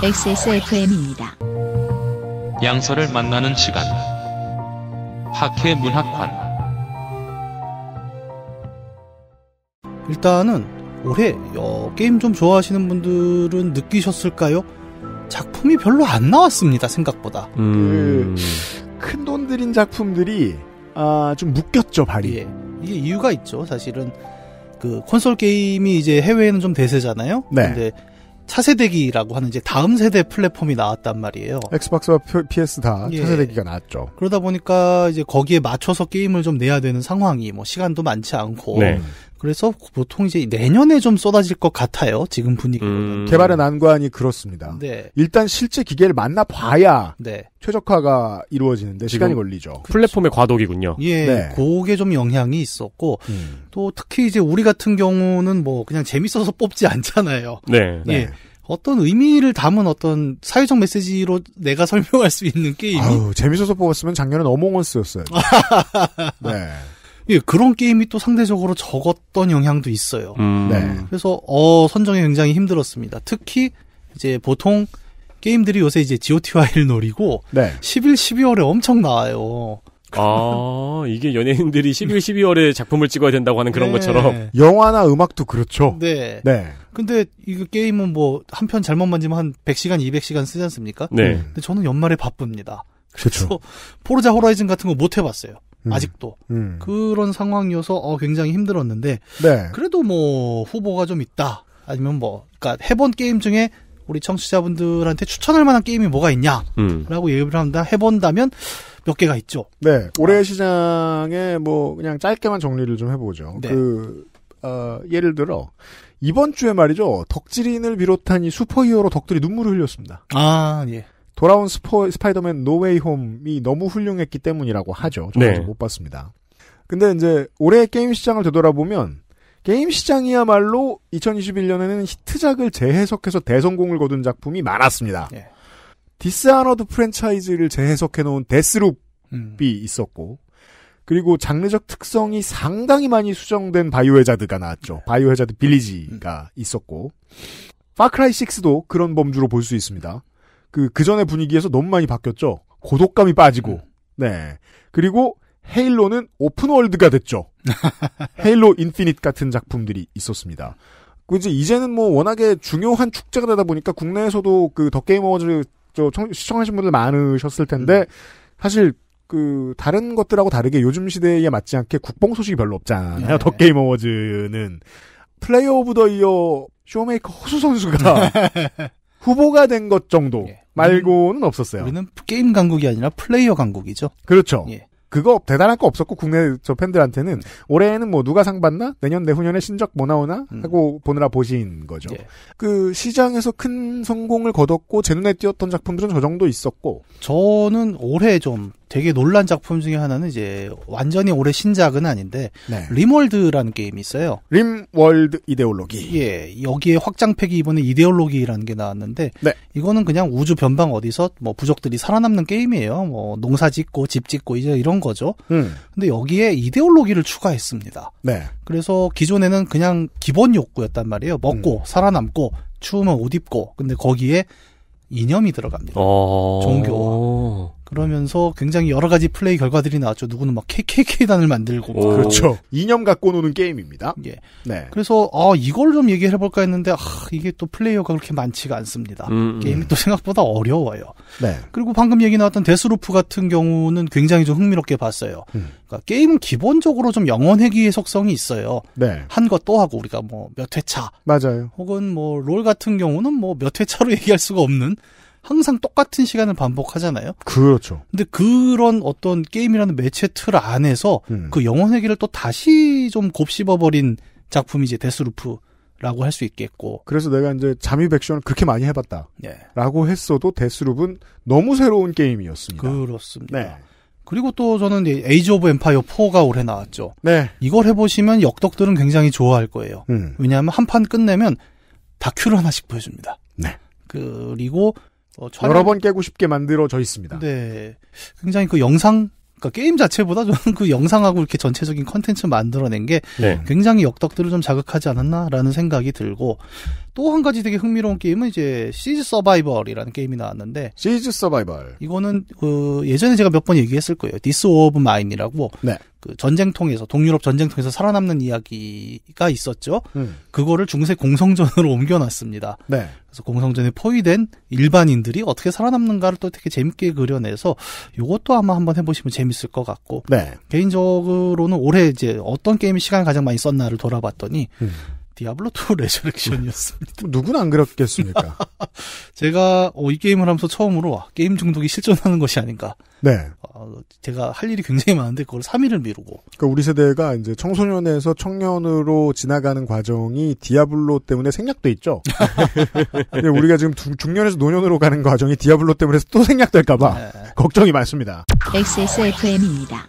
XSFM입니다. 양서를 만나는 시간. 학회 문학관. 일단은 올해 어, 게임 좀 좋아하시는 분들은 느끼셨을까요? 작품이 별로 안 나왔습니다 생각보다. 음... 그 큰돈 들인 작품들이 아, 좀 묶였죠 발이. 예. 이게 이유가 있죠 사실은. 그 콘솔 게임이 이제 해외에는 좀 대세잖아요. 네. 근데 차세대기라고 하는 이제 다음 세대 플랫폼이 나왔단 말이에요. 엑스박스와 PS 다 예. 차세대기가 나왔죠. 그러다 보니까 이제 거기에 맞춰서 게임을 좀 내야 되는 상황이 뭐 시간도 많지 않고 네. 그래서 보통 이제 내년에 좀 쏟아질 것 같아요. 지금 분위기로는. 음... 개발의 난관이 그렇습니다. 네. 일단 실제 기계를 만나 봐야 네. 최적화가 이루어지는데 시간이 걸리죠. 플랫폼의 과도기군요. 예. 네. 그게 좀 영향이 있었고 음. 또 특히 이제 우리 같은 경우는 뭐 그냥 재밌어서 뽑지 않잖아요. 네. 예. 네. 어떤 의미를 담은 어떤 사회적 메시지로 내가 설명할 수 있는 게임 아유, 재밌어서 뽑았으면 작년엔 어몽어스였어요. 네. 예, 그런 게임이 또 상대적으로 적었던 영향도 있어요. 음. 네. 그래서 어 선정이 굉장히 힘들었습니다. 특히 이제 보통 게임들이 요새 이제 GOTY를 노리고 네. 11, 12월에 엄청 나와요. 아, 이게 연예인들이 11, 12월에 작품을 찍어야 된다고 하는 그런 네. 것처럼. 영화나 음악도 그렇죠. 네. 네. 근데 이 게임은 뭐 한 편 잘못 만지면 한 100시간, 200시간 쓰지 않습니까? 네. 근데 저는 연말에 바쁩니다. 그렇죠. 포르자 호라이즌 같은 거 못 해봤어요. 음. 아직도 음. 그런 상황이어서 어, 굉장히 힘들었는데 네. 그래도 뭐 후보가 좀 있다 아니면 뭐 그러니까 해본 게임 중에 우리 청취자분들한테 추천할 만한 게임이 뭐가 있냐라고 음. 예를 한다 해본다면 몇 개가 있죠. 네 올해 어. 시장에 뭐 그냥 짧게만 정리를 좀 해보죠. 네. 그 어, 예를 들어 이번 주에 말이죠. 덕질인을 비롯한 이 슈퍼히어로 덕들이 눈물을 흘렸습니다. 아, 예. 돌아온 스포, 스파이더맨 노웨이 홈이 너무 훌륭했기 때문이라고 하죠. 저도 네. 못 봤습니다. 근데 이제 올해 게임 시장을 되돌아보면 게임 시장이야말로 2021년에는 히트작을 재해석해서 대성공을 거둔 작품이 많았습니다. 예. 디스아너드 프랜차이즈를 재해석해 놓은 데스룹이 음. 있었고 그리고 장르적 특성이 상당히 많이 수정된 바이오 해자드가 나왔죠. 바이오 해자드 빌리지가 있었고 파크라이 6도 그런 범주로 볼 수 있습니다. 그그전에 분위기에서 너무 많이 바뀌었죠. 고독감이 빠지고. 음. 네. 그리고 헤일로는 오픈월드가 됐죠. 헤일로 인피닛 같은 작품들이 있었습니다. 이제 이제는 뭐 워낙에 중요한 축제가 되다 보니까 국내에서도 그 더 게임 어워즈 시청하신 분들 많으셨을 텐데 음. 사실 그 다른 것들하고 다르게 요즘 시대에 맞지 않게 국뽕 소식이 별로 없잖아요. 네. 더 게임 어워즈는 플레이어 오브 더 이어 쇼메이커 허수 선수가 후보가 된 것 정도 예. 말고는 없었어요. 우리는 게임 강국이 아니라 플레이어 강국이죠. 그렇죠. 예. 그거 대단할 거 없었고 국내 저 팬들한테는 올해는 뭐 누가 상 받나 내년 내후년에 신작 뭐 나오나 음. 하고 음. 보느라 보신 거죠. 예. 그 시장에서 큰 성공을 거뒀고 제 눈에 띄었던 작품들은 저 정도 있었고 저는 올해 좀 되게 놀란 작품 중에 하나는 이제 완전히 올해 신작은 아닌데 네. 림월드라는 게임이 있어요. 림월드 이데올로기. 예, 여기에 확장팩이 이번에 이데올로기라는 게 나왔는데 네. 이거는 그냥 우주 변방 어디서 뭐 부족들이 살아남는 게임이에요. 뭐 농사 짓고 집 짓고 이제 이런 거죠. 음. 근데 여기에 이데올로기를 추가했습니다. 네. 그래서 기존에는 그냥 기본 욕구였단 말이에요. 먹고 음. 살아남고 추우면 옷 입고 근데 거기에 이념이 들어갑니다. 어. 종교와 그러면서 굉장히 여러 가지 플레이 결과들이 나왔죠. 누구는 막 KKK단을 만들고. 오. 그렇죠. 이념 갖고 노는 게임입니다. 예. 네. 그래서, 아, 이걸 좀 얘기해 볼까 했는데, 아, 이게 또 플레이어가 그렇게 많지가 않습니다. 음, 음, 게임이 또 생각보다 어려워요. 네. 그리고 방금 얘기 나왔던 데스루프 같은 경우는 굉장히 좀 흥미롭게 봤어요. 음. 그러니까 게임은 기본적으로 좀 영원회귀의 속성이 있어요. 네. 한것 또 하고, 우리가 뭐 몇 회차. 맞아요. 혹은 뭐 롤 같은 경우는 뭐 몇 회차로 얘기할 수가 없는 항상 똑같은 시간을 반복하잖아요. 그렇죠. 근데 그런 어떤 게임이라는 매체 틀 안에서 음. 그 영혼 의 길을 또 다시 좀 곱씹어버린 작품이 이제 데스루프. 라고 할 수 있겠고. 그래서 내가 이제 잠입 액션을 그렇게 많이 해봤다. 네. 라고 했어도 데스루프는 너무 새로운 게임이었습니다. 그렇습니다. 네. 그리고 또 저는 에이지 오브 엠파이어 4가 올해 나왔죠. 네. 이걸 해보시면 역덕들은 굉장히 좋아할 거예요. 음. 왜냐하면 한 판 끝내면 다큐를 하나씩 보여줍니다. 네. 그리고 어, 촬영... 여러 번 깨고 싶게 만들어져 있습니다. 네, 굉장히 그 영상 그니까 게임 자체보다 저는 그 영상하고 이렇게 전체적인 컨텐츠 만들어낸 게 네. 굉장히 역덕들을 좀 자극하지 않았나라는 생각이 들고 또한 가지 되게 흥미로운 게임은 이제 시즈 서바이벌이라는 게임이 나왔는데 시즈 서바이벌 이거는 그 예전에 제가 몇 번 얘기했을 거예요. 디스 오브 마인이라고 네. 그 전쟁통에서 동유럽 전쟁통에서 살아남는 이야기가 있었죠. 음. 그거를 중세 공성전으로 옮겨놨습니다. 네. 그래서 공성전에 포위된 일반인들이 어떻게 살아남는가를 또 되게 재밌게 그려내서 이것도 아마 한번 해보시면 재밌을 것 같고 네. 개인적으로는 올해 이제 어떤 게임이 시간을 가장 많이 썼나를 돌아봤더니 음. 디아블로2 레저렉션이었습니다. 누군 안 그렇겠습니까? 제가 어, 이 게임을 하면서 처음으로 와, 아, 게임 중독이 실존하는 것이 아닌가. 네. 어, 제가 할 일이 굉장히 많은데 그걸 3일을 미루고. 그러니까 우리 세대가 이제 청소년에서 청년으로 지나가는 과정이 디아블로 때문에 생략돼 있죠. 근데 예, 우리가 지금 중년에서 노년으로 가는 과정이 디아블로 때문에 또 생략될까봐 네. 걱정이 많습니다. XSFM입니다.